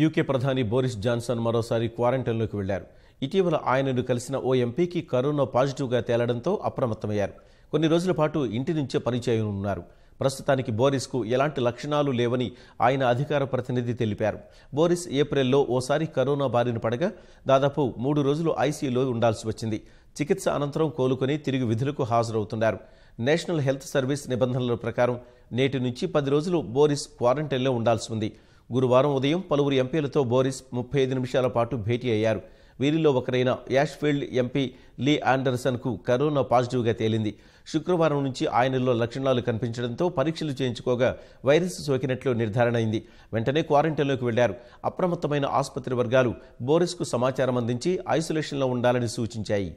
UK ప్రధాని Boris Johnson మరోసారి క్వారంటైన్లోకి వెళ్లారు ఇటీవల ఆయనను కలిసిన ఓ ఎంపీకి కరోనా పాజిటివ్గా తేలడంతో అప్రమత్తమయ్యారు కొన్ని రోజుల పాటు ఇంటి నుంచే పనిచేయనున్నారు ప్రస్తుతానికి బోరిస్కు ఎలాంటి లక్షణాలు లేవని ఆయన అధికార ప్రతినిధి తెలిపారు బోరిస్ ఏప్రిల్లో ఓసారి కరోనా బారిన పడగా దాదాపు మూడు రోజులు ఐసీయూలో ఉండాల్సి వచ్చింది చికిత్స అనంతరం కోలుకొని తిరిగి విధులకు హాజరవుతున్నారు నేషనల్ హెల్త్ సర్వీస్ నిబంధనల ప్రకారం నేటి నుంచి పది రోజులు బోరిస్ క్వారంటైన్లో ఉండాల్సి ఉంది గురువారం ఉదయం పలువురు ఎంపీలతో బోరిస్ ముప్పై ఐదు నిమిషాల పాటు భేటీ అయ్యారు వీరిలో ఒకరైన యాష్ఫీల్డ్ ఎంపీ లీ ఆండర్సన్కు కరోనా పాజిటివ్గా తేలింది శుక్రవారం నుంచి ఆయనలో లక్షణాలు కనిపించడంతో పరీక్షలు చేయించుకోగా వైరస్ సోకినట్లు నిర్ధారణ అయింది వెంటనే క్వారంటైన్లోకి వెళ్లారు అప్రమత్తమైన ఆసుపత్రి వర్గాలు బోరిస్కు సమాచారం అందించి ఐసోలేషన్లో ఉండాలని సూచించాయి